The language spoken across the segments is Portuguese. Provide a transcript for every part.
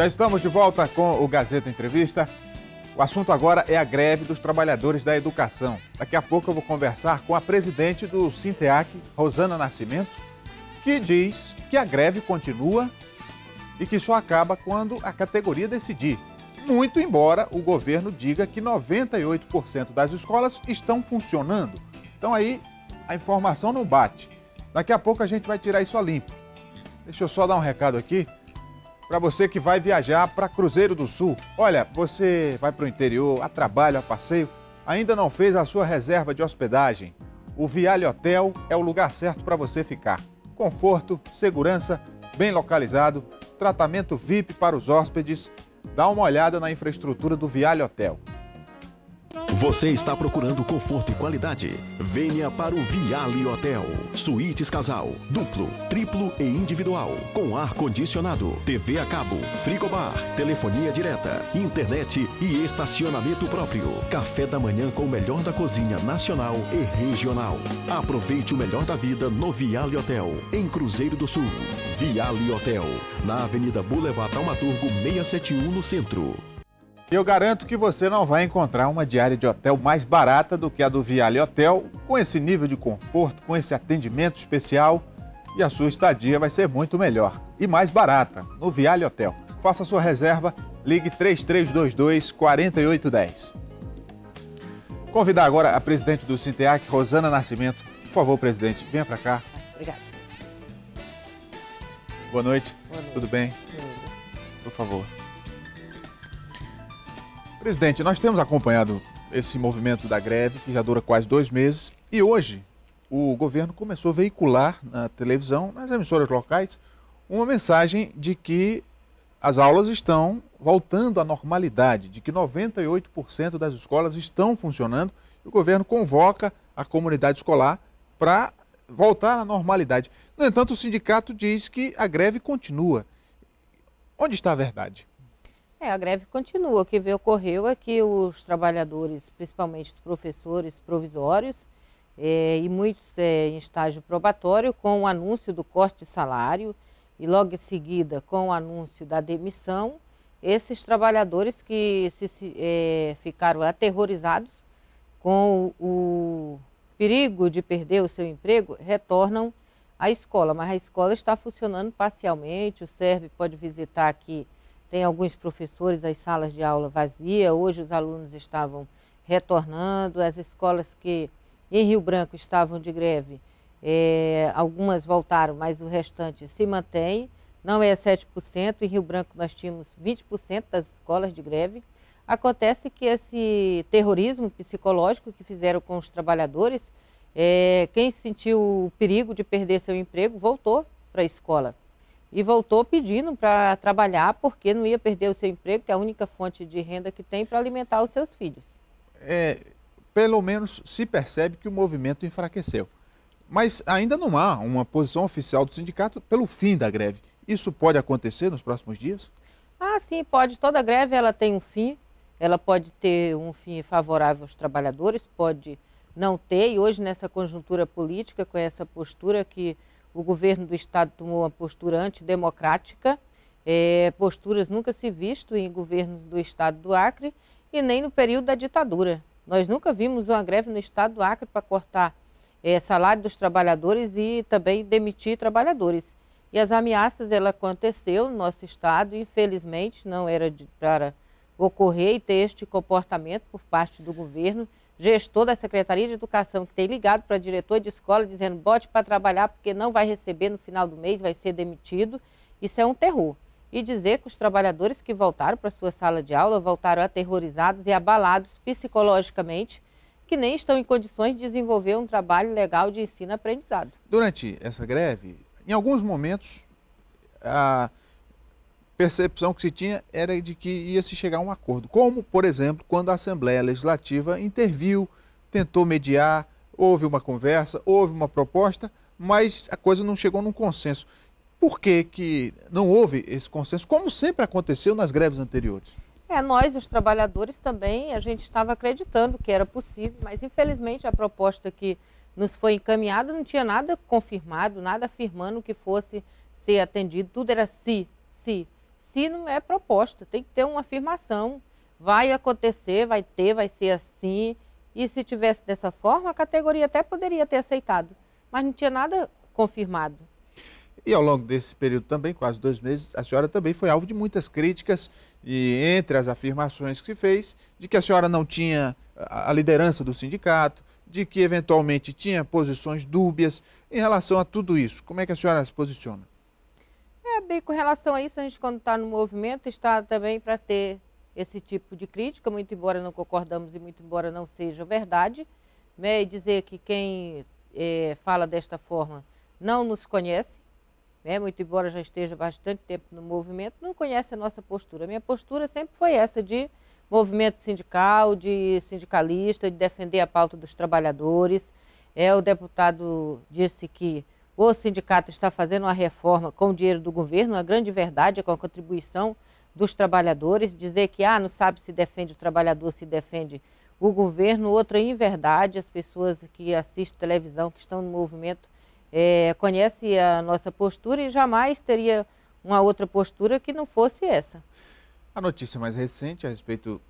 Já estamos de volta com o Gazeta Entrevista. O assunto agora é a greve dos trabalhadores da educação. Daqui a pouco eu vou conversar com a presidente do Sinteac, Rosana Nascimento, que diz que a greve continua e que só acaba quando a categoria decidir. Muito embora o governo diga que 98% das escolas estão funcionando. Então aí a informação não bate. Daqui a pouco a gente vai tirar isso a limpo. Deixa eu só dar um recado aqui para você que vai viajar para Cruzeiro do Sul. Olha, você vai para o interior, a trabalho, a passeio, ainda não fez a sua reserva de hospedagem. O Vial Hotel é o lugar certo para você ficar. Conforto, segurança, bem localizado, tratamento VIP para os hóspedes. Dá uma olhada na infraestrutura do Vial Hotel. Você está procurando conforto e qualidade? Venha para o Viale Hotel. Suítes casal, duplo, triplo e individual. Com ar-condicionado, TV a cabo, frigobar, telefonia direta, internet e estacionamento próprio. Café da manhã com o melhor da cozinha nacional e regional. Aproveite o melhor da vida no Viale Hotel, em Cruzeiro do Sul. Viale Hotel, na Avenida Boulevard Talmaturgo 671 no centro. Eu garanto que você não vai encontrar uma diária de hotel mais barata do que a do Viale Hotel, com esse nível de conforto, com esse atendimento especial e a sua estadia vai ser muito melhor e mais barata no Viale Hotel. Faça sua reserva, ligue 3322 4810. Convidar agora a presidente do Sinteac, Rosana Nascimento. Por favor, presidente, venha para cá. Obrigada. Boa noite. Boa noite. Tudo bem? Tudo. Por favor. Presidente, nós temos acompanhado esse movimento da greve, que já dura quase dois meses, e hoje o governo começou a veicular na televisão, nas emissoras locais, uma mensagem de que as aulas estão voltando à normalidade, de que 98% das escolas estão funcionando e o governo convoca a comunidade escolar para voltar à normalidade. No entanto, o sindicato diz que a greve continua. Onde está a verdade? É, a greve continua. O que ocorreu é que os trabalhadores, principalmente os professores provisórios, é, e muitos é, em estágio probatório, com o anúncio do corte de salário e logo em seguida com o anúncio da demissão, esses trabalhadores que se, se, é, ficaram aterrorizados com o, o perigo de perder o seu emprego retornam à escola, mas a escola está funcionando parcialmente, o SERV pode visitar aqui tem alguns professores, as salas de aula vazia. Hoje os alunos estavam retornando. As escolas que em Rio Branco estavam de greve, é, algumas voltaram, mas o restante se mantém. Não é 7%. Em Rio Branco nós tínhamos 20% das escolas de greve. Acontece que esse terrorismo psicológico que fizeram com os trabalhadores, é, quem sentiu o perigo de perder seu emprego voltou para a escola e voltou pedindo para trabalhar porque não ia perder o seu emprego, que é a única fonte de renda que tem para alimentar os seus filhos. É, pelo menos se percebe que o movimento enfraqueceu. Mas ainda não há uma posição oficial do sindicato pelo fim da greve. Isso pode acontecer nos próximos dias? Ah, sim, pode. Toda greve ela tem um fim. Ela pode ter um fim favorável aos trabalhadores, pode não ter. E hoje, nessa conjuntura política, com essa postura que o governo do Estado tomou uma postura antidemocrática, é, posturas nunca se visto em governos do Estado do Acre e nem no período da ditadura. Nós nunca vimos uma greve no Estado do Acre para cortar é, salário dos trabalhadores e também demitir trabalhadores. E as ameaças, ela aconteceu no nosso Estado, infelizmente, não era de, para ocorrer e ter este comportamento por parte do governo, gestor da Secretaria de Educação que tem ligado para diretor de escola dizendo bote para trabalhar porque não vai receber no final do mês, vai ser demitido. Isso é um terror. E dizer que os trabalhadores que voltaram para sua sala de aula voltaram aterrorizados e abalados psicologicamente, que nem estão em condições de desenvolver um trabalho legal de ensino-aprendizado. Durante essa greve, em alguns momentos, a percepção que se tinha era de que ia se chegar a um acordo. Como, por exemplo, quando a Assembleia Legislativa interviu, tentou mediar, houve uma conversa, houve uma proposta, mas a coisa não chegou num consenso. Por que, que não houve esse consenso, como sempre aconteceu nas greves anteriores? É, nós, os trabalhadores, também, a gente estava acreditando que era possível, mas infelizmente a proposta que nos foi encaminhada não tinha nada confirmado, nada afirmando que fosse ser atendido, tudo era se, se não é proposta, tem que ter uma afirmação. Vai acontecer, vai ter, vai ser assim. E se tivesse dessa forma, a categoria até poderia ter aceitado, mas não tinha nada confirmado. E ao longo desse período também, quase dois meses, a senhora também foi alvo de muitas críticas e entre as afirmações que se fez de que a senhora não tinha a liderança do sindicato, de que eventualmente tinha posições dúbias em relação a tudo isso. Como é que a senhora se posiciona? saber com relação a isso, a gente quando está no movimento está também para ter esse tipo de crítica, muito embora não concordamos e muito embora não seja verdade, né? e dizer que quem é, fala desta forma não nos conhece, né? muito embora já esteja bastante tempo no movimento, não conhece a nossa postura. minha postura sempre foi essa de movimento sindical, de sindicalista, de defender a pauta dos trabalhadores. É, o deputado disse que o sindicato está fazendo uma reforma com o dinheiro do governo, a grande verdade é com a contribuição dos trabalhadores. Dizer que ah, não sabe se defende o trabalhador, se defende o governo, outra inverdade. As pessoas que assistem televisão, que estão no movimento, é, conhecem a nossa postura e jamais teria uma outra postura que não fosse essa. A notícia mais recente a respeito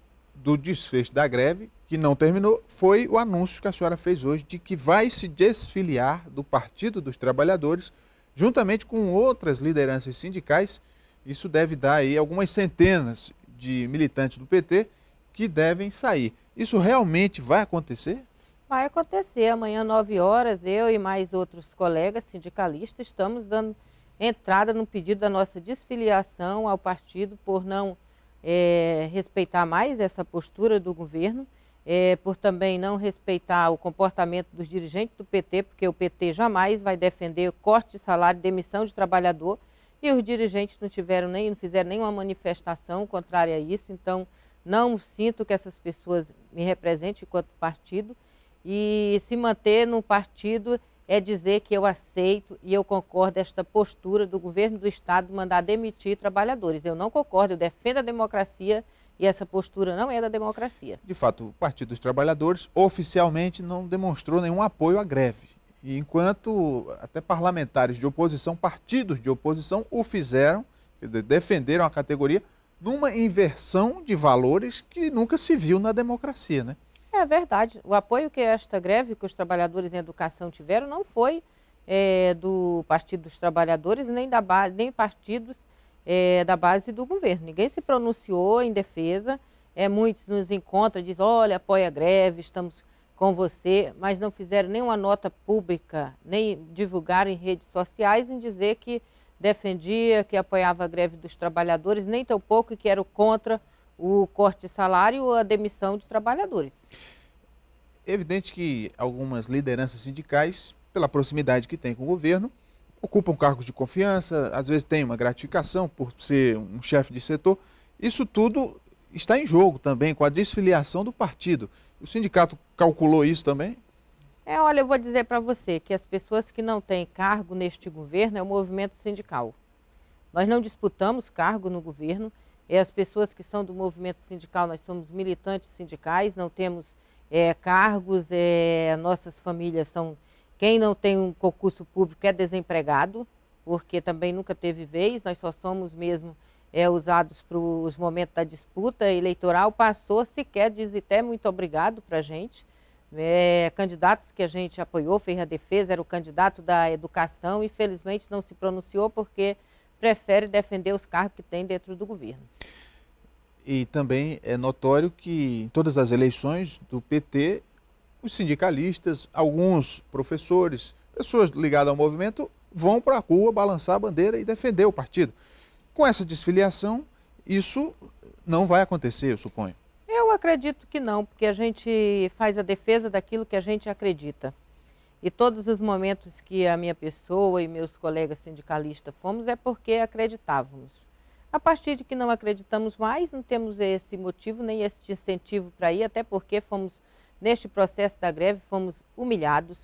do desfecho da greve, que não terminou, foi o anúncio que a senhora fez hoje de que vai se desfiliar do Partido dos Trabalhadores, juntamente com outras lideranças sindicais. Isso deve dar aí algumas centenas de militantes do PT que devem sair. Isso realmente vai acontecer? Vai acontecer. Amanhã, 9 horas, eu e mais outros colegas sindicalistas estamos dando entrada no pedido da nossa desfiliação ao partido por não é, respeitar mais essa postura do governo, é, por também não respeitar o comportamento dos dirigentes do PT, porque o PT jamais vai defender corte de salário, demissão de trabalhador, e os dirigentes não tiveram nem, não fizeram nenhuma manifestação contrária a isso, então não sinto que essas pessoas me representem enquanto partido, e se manter no partido é dizer que eu aceito e eu concordo esta postura do governo do Estado mandar demitir trabalhadores. Eu não concordo, eu defendo a democracia e essa postura não é da democracia. De fato, o Partido dos Trabalhadores oficialmente não demonstrou nenhum apoio à greve. E enquanto até parlamentares de oposição, partidos de oposição, o fizeram, defenderam a categoria, numa inversão de valores que nunca se viu na democracia, né? é verdade. O apoio que esta greve, que os trabalhadores em educação tiveram, não foi é, do Partido dos Trabalhadores, nem, da base, nem partidos é, da base do governo. Ninguém se pronunciou em defesa. É, muitos nos encontram, dizem, olha, apoia a greve, estamos com você, mas não fizeram nenhuma nota pública, nem divulgaram em redes sociais em dizer que defendia, que apoiava a greve dos trabalhadores, nem tampouco que era contra o corte de salário ou a demissão de trabalhadores. Evidente que algumas lideranças sindicais, pela proximidade que tem com o governo, ocupam cargos de confiança, às vezes têm uma gratificação por ser um chefe de setor. Isso tudo está em jogo também com a desfiliação do partido. O sindicato calculou isso também? É, olha, eu vou dizer para você que as pessoas que não têm cargo neste governo é o movimento sindical. Nós não disputamos cargo no governo, é, as pessoas que são do movimento sindical, nós somos militantes sindicais, não temos é, cargos, é, nossas famílias são. Quem não tem um concurso público é desempregado, porque também nunca teve vez, nós só somos mesmo é, usados para os momentos da disputa eleitoral. Passou sequer, diz até muito obrigado para a gente. É, candidatos que a gente apoiou, fez a defesa, era o candidato da educação, infelizmente não se pronunciou porque prefere defender os cargos que tem dentro do governo. E também é notório que em todas as eleições do PT, os sindicalistas, alguns professores, pessoas ligadas ao movimento, vão para a rua balançar a bandeira e defender o partido. Com essa desfiliação, isso não vai acontecer, eu suponho. Eu acredito que não, porque a gente faz a defesa daquilo que a gente acredita. E todos os momentos que a minha pessoa e meus colegas sindicalistas fomos é porque acreditávamos. A partir de que não acreditamos mais, não temos esse motivo nem esse incentivo para ir, até porque fomos, neste processo da greve, fomos humilhados,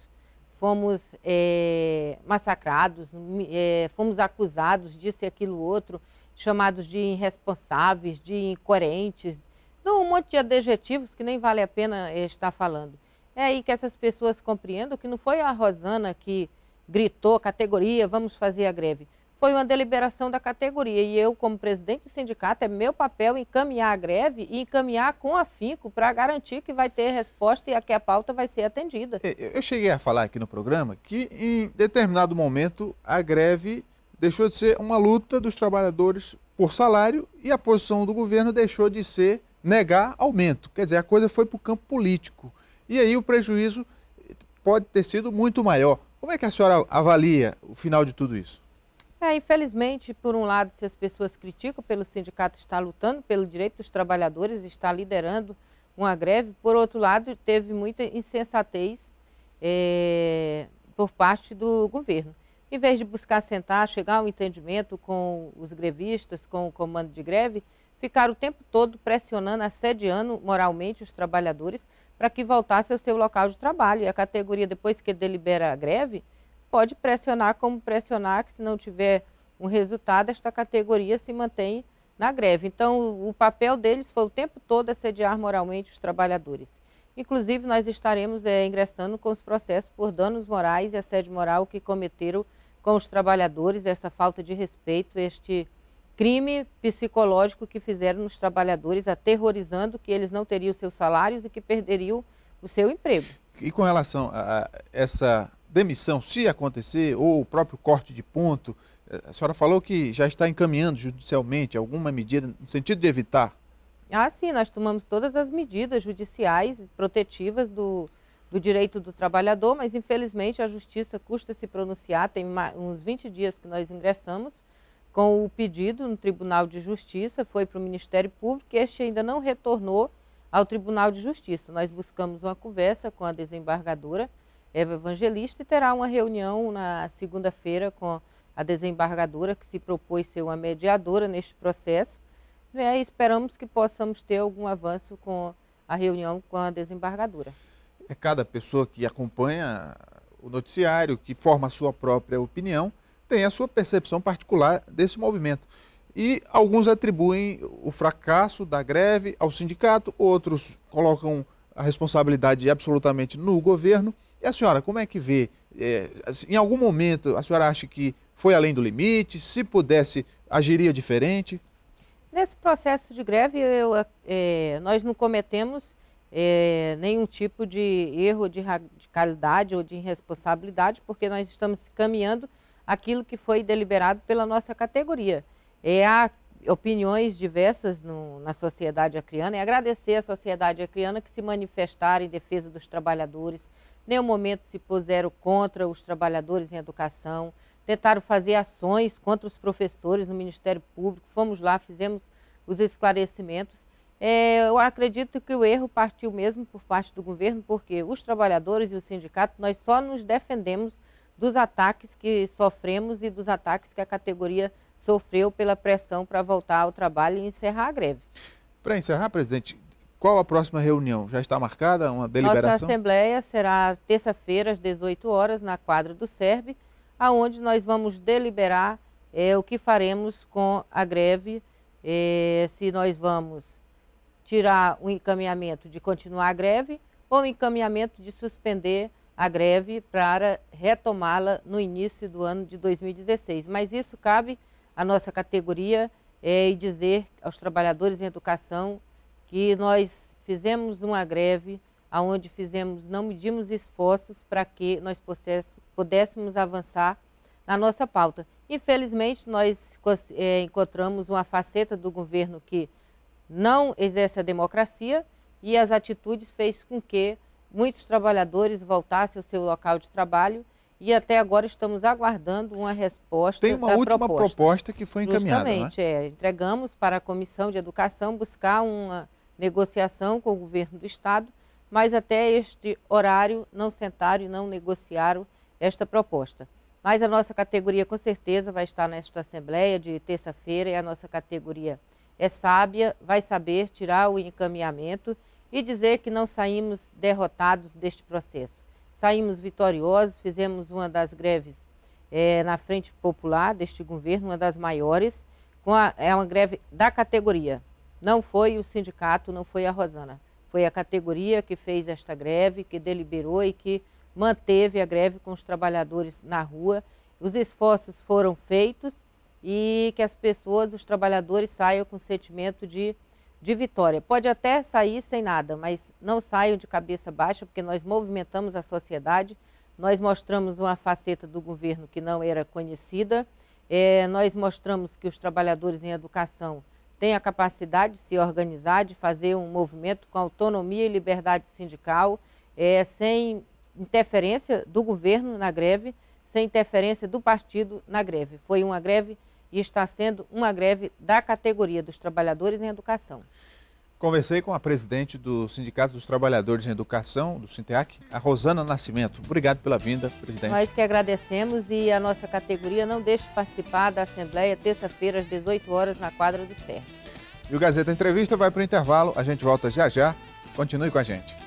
fomos é, massacrados, é, fomos acusados disso e aquilo outro, chamados de irresponsáveis, de incoerentes, de um monte de adjetivos que nem vale a pena eh, estar falando. É aí que essas pessoas compreendam que não foi a Rosana que gritou categoria, vamos fazer a greve. Foi uma deliberação da categoria e eu, como presidente do sindicato, é meu papel encaminhar a greve e encaminhar com afinco para garantir que vai ter resposta e a que a pauta vai ser atendida. Eu cheguei a falar aqui no programa que em determinado momento a greve deixou de ser uma luta dos trabalhadores por salário e a posição do governo deixou de ser negar aumento. Quer dizer, a coisa foi para o campo político. E aí o prejuízo pode ter sido muito maior. Como é que a senhora avalia o final de tudo isso? É, infelizmente, por um lado, se as pessoas criticam pelo sindicato estar lutando pelo direito dos trabalhadores, estar liderando uma greve, por outro lado, teve muita insensatez é, por parte do governo. Em vez de buscar sentar, chegar a um entendimento com os grevistas, com o comando de greve, ficaram o tempo todo pressionando, assediando moralmente os trabalhadores, para que voltasse ao seu local de trabalho. E a categoria, depois que delibera a greve, pode pressionar como pressionar, que se não tiver um resultado, esta categoria se mantém na greve. Então, o, papel deles foi o tempo todo assediar moralmente os trabalhadores. Inclusive, nós estaremos é, ingressando com os processos por danos morais e assédio moral que cometeram com os trabalhadores, esta falta de respeito, este crime psicológico que fizeram nos trabalhadores, aterrorizando que eles não teriam seus salários e que perderiam o seu emprego. E com relação a essa demissão, se acontecer, ou o próprio corte de ponto, eh, a senhora falou que já está encaminhando judicialmente alguma medida no sentido de evitar. Ah, sim, nós tomamos todas as medidas judiciais protetivas do, do direito do trabalhador, mas infelizmente a justiça custa se pronunciar, tem uns 20 dias que nós ingressamos com o pedido no Tribunal de Justiça, foi para o Ministério Público e este ainda não retornou ao Tribunal de Justiça. Nós buscamos uma conversa com a desembargadora Eva Evangelista e terá uma reunião na segunda-feira com a desembargadora que se propôs ser uma mediadora neste processo. é esperamos que possamos ter algum avanço com a reunião com a desembargadora. É cada pessoa que acompanha o noticiário, que forma a sua própria opinião, tem a sua percepção particular desse movimento. E alguns atribuem o fracasso da greve ao sindicato, outros colocam a responsabilidade absolutamente no governo. E a senhora, como é que vê? É, assim, em algum momento a senhora acha que foi além do limite? Se pudesse, agiria diferente? Nesse processo de greve, eu, é, é nós não cometemos é, nenhum tipo de erro de radicalidade ou de irresponsabilidade, porque nós estamos caminhando aquilo que foi deliberado pela nossa categoria. É, há opiniões diversas no, na sociedade acriana e agradecer à sociedade acriana que se manifestaram em defesa dos trabalhadores, nenhum momento se puseram contra os trabalhadores em educação, tentaram fazer ações contra os professores no Ministério Público, fomos lá, fizemos os esclarecimentos. É, eu acredito que o erro partiu mesmo por parte do governo, porque os trabalhadores e o sindicato, nós só nos defendemos dos ataques que sofremos e dos ataques que a categoria sofreu pela pressão para voltar ao trabalho e encerrar a greve. Para encerrar, presidente, qual a próxima reunião? Já está marcada uma deliberação? Nossa assembleia será terça-feira às 18 horas na quadra do SERB, aonde nós vamos deliberar é, o que faremos com a greve, é, se nós vamos tirar o um encaminhamento de continuar a greve ou o um encaminhamento de suspender a greve para retomá-la no início do ano de 2016. Mas isso cabe à nossa categoria é, e dizer aos trabalhadores em educação que nós fizemos uma greve aonde fizemos, não medimos esforços para que nós pudéssemos avançar na nossa pauta. Infelizmente, nós é, encontramos uma faceta do governo que não exerce a democracia e as atitudes fez com que muitos trabalhadores voltassem ao seu local de trabalho e até agora estamos aguardando uma resposta. Tem uma última proposta. proposta. que foi encaminhada. Né? Justamente, né? é, entregamos para a Comissão de Educação buscar uma negociação com o governo do Estado, mas até este horário não sentaram e não negociaram esta proposta. Mas a nossa categoria, com certeza, vai estar nesta Assembleia de terça-feira e a nossa categoria é sábia, vai saber tirar o encaminhamento e dizer que não saímos derrotados deste processo. Saímos vitoriosos, fizemos uma das greves é, na Frente Popular deste governo, uma das maiores, com a, é uma greve da categoria. Não foi o sindicato, não foi a Rosana. Foi a categoria que fez esta greve, que deliberou e que manteve a greve com os trabalhadores na rua. Os esforços foram feitos e que as pessoas, os trabalhadores, saiam com o sentimento de de vitória. Pode até sair sem nada, mas não saiam de cabeça baixa, porque nós movimentamos a sociedade, nós mostramos uma faceta do governo que não era conhecida, é, nós mostramos que os trabalhadores em educação têm a capacidade de se organizar, de fazer um movimento com autonomia e liberdade sindical, é, sem interferência do governo na greve, sem interferência do partido na greve. Foi uma greve e está sendo uma greve da categoria dos trabalhadores em educação. Conversei com a presidente do Sindicato dos Trabalhadores em Educação, do Sinteac, a Rosana Nascimento. Obrigado pela vinda, presidente. Nós que agradecemos e a nossa categoria não deixe participar da Assembleia terça-feira às 18 horas na quadra do CERN. E o Gazeta Entrevista vai para o intervalo. A gente volta já já. Continue com a gente.